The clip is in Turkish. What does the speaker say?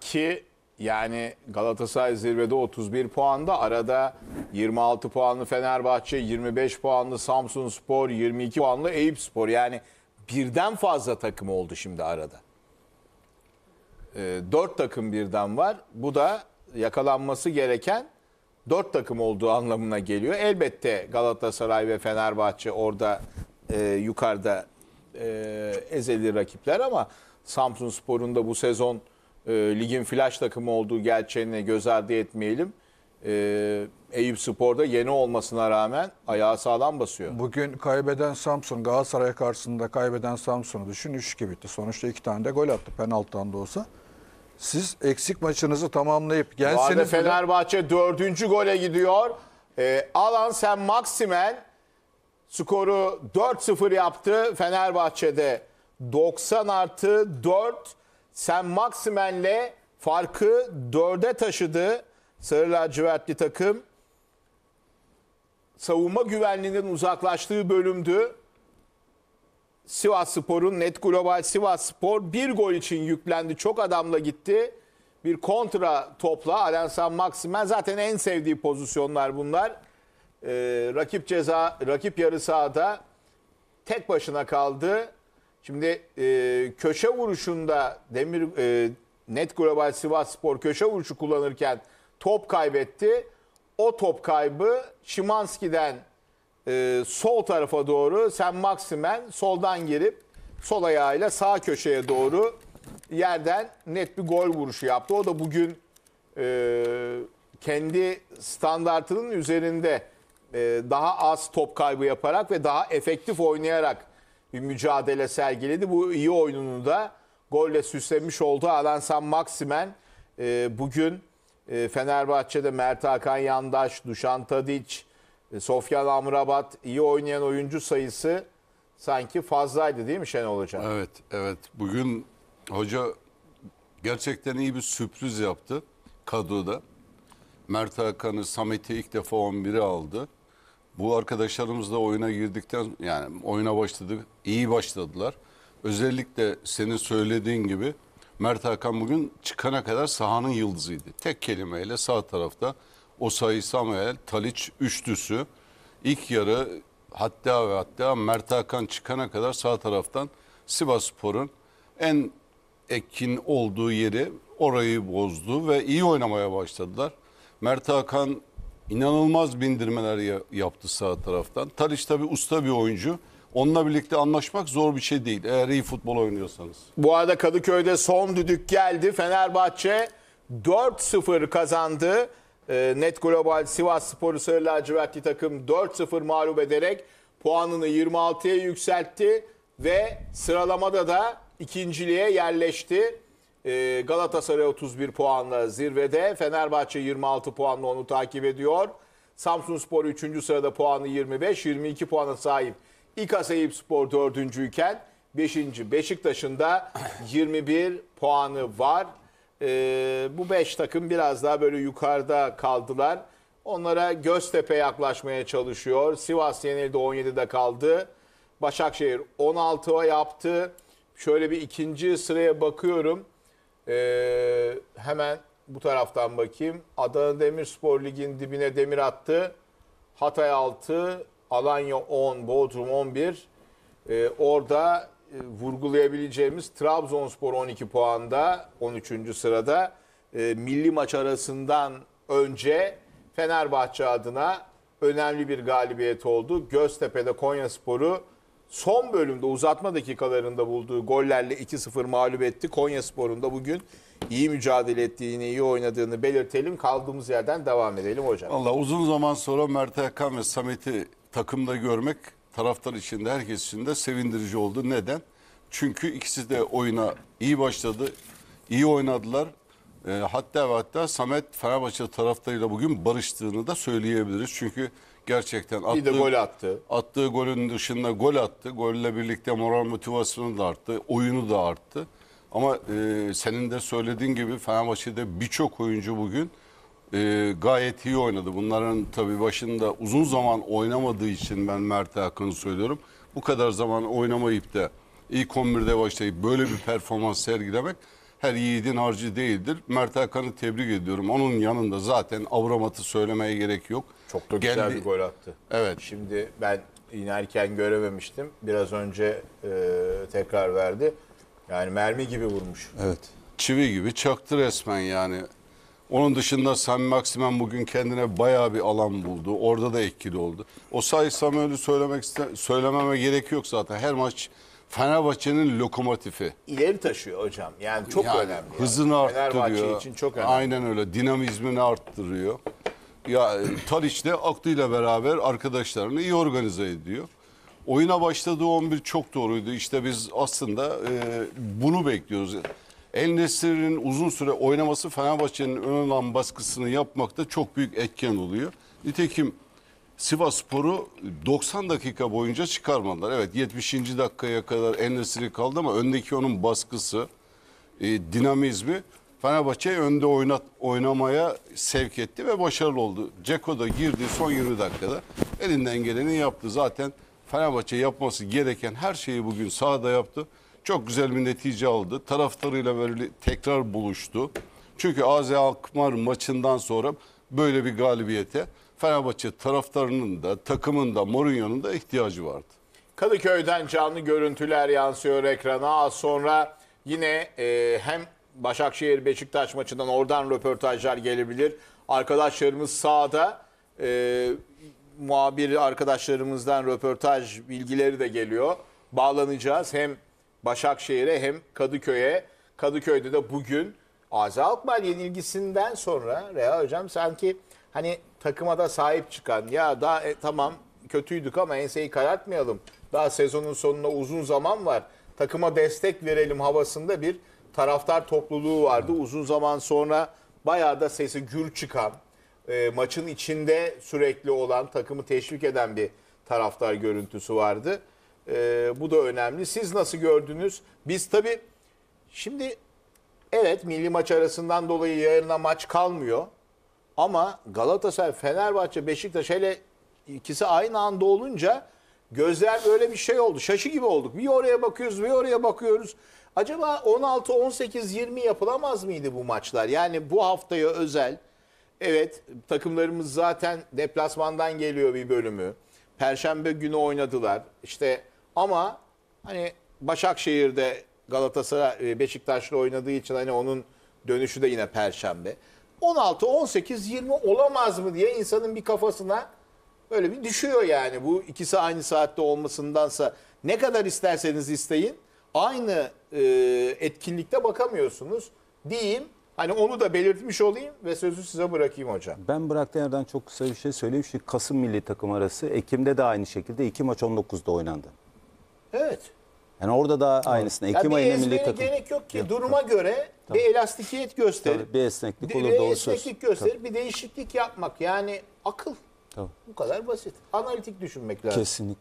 Ki yani Galatasaray zirvede 31 puanda. Arada 26 puanlı Fenerbahçe, 25 puanlı Samsun Spor, 22 puanlı Eyüp Spor. Yani birden fazla takım oldu şimdi arada. E, ee, 4 takım birden var. Bu da yakalanması gereken 4 takım olduğu anlamına geliyor. Elbette Galatasaray ve Fenerbahçe orada e, yukarıda e, ezeli rakipler ama Samsun Spor'un da bu sezon e, ligin flash takımı olduğu gerçeğine göz ardı etmeyelim. E, Eyüp Spor'da yeni olmasına rağmen ayağı sağlam basıyor. Bugün kaybeden Samsun, Galatasaray karşısında kaybeden Samsun'u düşün 3-2 bitti. Sonuçta iki tane de gol attı penaltıdan da olsa. Siz eksik maçınızı tamamlayıp Bu arada gelseniz Fenerbahçe dördüncü gole gidiyor. E, Alan sen Maksimen skoru 4-0 yaptı. Fenerbahçe'de 90 artı 4 sen Maximen'le farkı dörde taşıdı sarı lacivertli takım. Savunma güvenliğinden uzaklaştığı bölümdü. Sivas Spor'un net global Sivas Spor bir gol için yüklendi. Çok adamla gitti. Bir kontra topla Alensan Maximen zaten en sevdiği pozisyonlar bunlar. Ee, rakip ceza rakip yarı sahada tek başına kaldı. Şimdi e, köşe vuruşunda Demir e, Net Global Sivas Spor köşe vuruşu kullanırken top kaybetti. O top kaybı Şimanski'den e, sol tarafa doğru Sen Maksimen soldan girip sol ayağıyla sağ köşeye doğru yerden net bir gol vuruşu yaptı. O da bugün e, kendi standartının üzerinde e, daha az top kaybı yaparak ve daha efektif oynayarak bir mücadele sergiledi. Bu iyi oyununu da golle süslemiş oldu. Alansan Maksimen e, bugün e, Fenerbahçe'de Mert Hakan Yandaş, Duşan Tadic, e, Sofyan Amrabat iyi oynayan oyuncu sayısı sanki fazlaydı değil mi Şenol Hoca? Evet, evet. Bugün hoca gerçekten iyi bir sürpriz yaptı kadroda. Mert Hakan'ı, Samet'i ilk defa 11'e aldı. Bu arkadaşlarımız da oyuna girdikten yani oyuna başladık. İyi başladılar. Özellikle senin söylediğin gibi Mert Hakan bugün çıkana kadar sahanın yıldızıydı. Tek kelimeyle sağ tarafta Osayi Samuel, Taliç üçlüsü. ilk yarı hatta ve hatta Mert Hakan çıkana kadar sağ taraftan Sivas en ekin olduğu yeri orayı bozdu ve iyi oynamaya başladılar. Mert Hakan inanılmaz bindirmeler yaptı sağ taraftan. Taliç tabii usta bir oyuncu. Onunla birlikte anlaşmak zor bir şey değil eğer iyi futbol oynuyorsanız. Bu arada Kadıköy'de son düdük geldi. Fenerbahçe 4-0 kazandı. Ee, Net Global Sivas Sporu Sarı Lacivertli takım 4-0 mağlup ederek puanını 26'ya yükseltti ve sıralamada da ikinciliğe yerleşti. Ee, Galatasaray 31 puanla zirvede. Fenerbahçe 26 puanla onu takip ediyor. Samsun Spor 3. sırada puanı 25, 22 puana sahip. İKA Spor 4. iken 5. Beşiktaş'ın da 21 puanı var. Ee, bu 5 takım biraz daha böyle yukarıda kaldılar. Onlara Göztepe yaklaşmaya çalışıyor. Sivas yenildi 17'de kaldı. Başakşehir 16'a yaptı. Şöyle bir ikinci sıraya bakıyorum. Ee, hemen bu taraftan bakayım. Adana Demirspor ligin dibine demir attı. Hatay 6, Alanya 10, Bodrum 11. Ee, orada e, vurgulayabileceğimiz Trabzonspor 12 puanda 13. sırada. E, milli maç arasından önce Fenerbahçe adına önemli bir galibiyet oldu. Göztepe'de Konyaspor'u Spor'u son bölümde uzatma dakikalarında bulduğu gollerle 2-0 mağlup etti. Konya Spor'unda bugün iyi mücadele ettiğini, iyi oynadığını belirtelim. Kaldığımız yerden devam edelim hocam. Valla uzun zaman sonra Mert Hakan ve Samet'i takımda görmek taraftar içinde, herkes için de sevindirici oldu. Neden? Çünkü ikisi de oyuna iyi başladı, iyi oynadılar. Ee, hatta ve hatta Samet Fenerbahçe taraftarıyla bugün barıştığını da söyleyebiliriz. Çünkü Gerçekten attığı, bir de gol attı. Attığı golün dışında gol attı. Golle birlikte moral motivasyonu da arttı. Oyunu da arttı. Ama e, senin de söylediğin gibi Fenerbahçe'de birçok oyuncu bugün e, gayet iyi oynadı. Bunların tabii başında uzun zaman oynamadığı için ben Mert Akın'ı söylüyorum. Bu kadar zaman oynamayıp da ilk 11'de başlayıp böyle bir performans sergilemek her yiğidin harcı değildir. Mert Hakan'ı tebrik ediyorum. Onun yanında zaten avramatı söylemeye gerek yok. Çok da güzel Geldi... bir gol attı. Evet. Şimdi ben inerken görememiştim. Biraz önce e, tekrar verdi. Yani mermi gibi vurmuş. Evet. Çivi gibi çaktı resmen yani. Onun dışında Sami Maksimen bugün kendine bayağı bir alan buldu. Orada da etkili oldu. O sayı Samuel'i söylemek söylememe gerek yok zaten. Her maç Fenerbahçe'nin lokomotifi. İleri taşıyor hocam. Yani çok yani önemli. Hızını yani. arttırıyor. Fenerbahçe için çok önemli. Aynen öyle. Dinamizmini arttırıyor. Ya e, Tadiç de aklıyla beraber arkadaşlarını iyi organize ediyor. Oyuna başladığı 11 çok doğruydu. İşte biz aslında e, bunu bekliyoruz. El Nesir'in uzun süre oynaması Fenerbahçe'nin ön alan baskısını yapmakta çok büyük etken oluyor. Nitekim Sivaspor'u 90 dakika boyunca çıkarmadılar. Evet 70. dakikaya kadar Enesiri kaldı ama öndeki onun baskısı, e, dinamizmi Fenerbahçe'yi önde oynat, oynamaya sevk etti ve başarılı oldu. Ceko da girdi son 20 dakikada elinden geleni yaptı. Zaten Fenerbahçe yapması gereken her şeyi bugün sahada yaptı. Çok güzel bir netice aldı. Taraftarıyla böyle tekrar buluştu. Çünkü AZ Alkmaar maçından sonra böyle bir galibiyete Fenerbahçe taraftarının da takımın da Mourinho'nun da ihtiyacı vardı. Kadıköy'den canlı görüntüler yansıyor ekrana. Az sonra yine e, hem Başakşehir Beşiktaş maçından oradan röportajlar gelebilir. Arkadaşlarımız sağda e, muhabir arkadaşlarımızdan röportaj bilgileri de geliyor. Bağlanacağız hem Başakşehir'e hem Kadıköy'e. Kadıköy'de de bugün Azi Alkmaar yenilgisinden sonra Reha Hocam sanki hani takıma da sahip çıkan ya daha e, tamam kötüydük ama enseyi karartmayalım. Daha sezonun sonuna uzun zaman var. Takıma destek verelim havasında bir taraftar topluluğu vardı. Uzun zaman sonra bayağı da sesi gür çıkan, e, maçın içinde sürekli olan, takımı teşvik eden bir taraftar görüntüsü vardı. E, bu da önemli. Siz nasıl gördünüz? Biz tabii şimdi Evet milli maç arasından dolayı yarına maç kalmıyor. Ama Galatasaray, Fenerbahçe, Beşiktaş hele ikisi aynı anda olunca gözler böyle bir şey oldu. Şaşı gibi olduk. Bir oraya bakıyoruz, bir oraya bakıyoruz. Acaba 16, 18, 20 yapılamaz mıydı bu maçlar? Yani bu haftaya özel. Evet takımlarımız zaten deplasmandan geliyor bir bölümü. Perşembe günü oynadılar. İşte ama hani Başakşehir'de Galatasaray e, Beşiktaş'la oynadığı için hani onun dönüşü de yine perşembe. 16, 18, 20 olamaz mı diye insanın bir kafasına böyle bir düşüyor yani. Bu ikisi aynı saatte olmasındansa ne kadar isterseniz isteyin aynı e, etkinlikte bakamıyorsunuz diyeyim. Hani onu da belirtmiş olayım ve sözü size bırakayım hocam. Ben bıraktığım yerden çok kısa bir şey söyleyeyim. Şu Kasım milli takım arası Ekim'de de aynı şekilde iki maç 19'da oynandı. Evet. Yani orada da aynısını. Ekim yani ayında milli takım. gerek yok ki. Yok, duruma yok. göre Tabii. bir elastikiyet gösterir, Tabii, bir esneklik olur bir doğru Bir esneklik gösterip Tabii. bir değişiklik yapmak. Yani akıl. Tabii. Bu kadar basit. Analitik düşünmek lazım. Kesinlikle.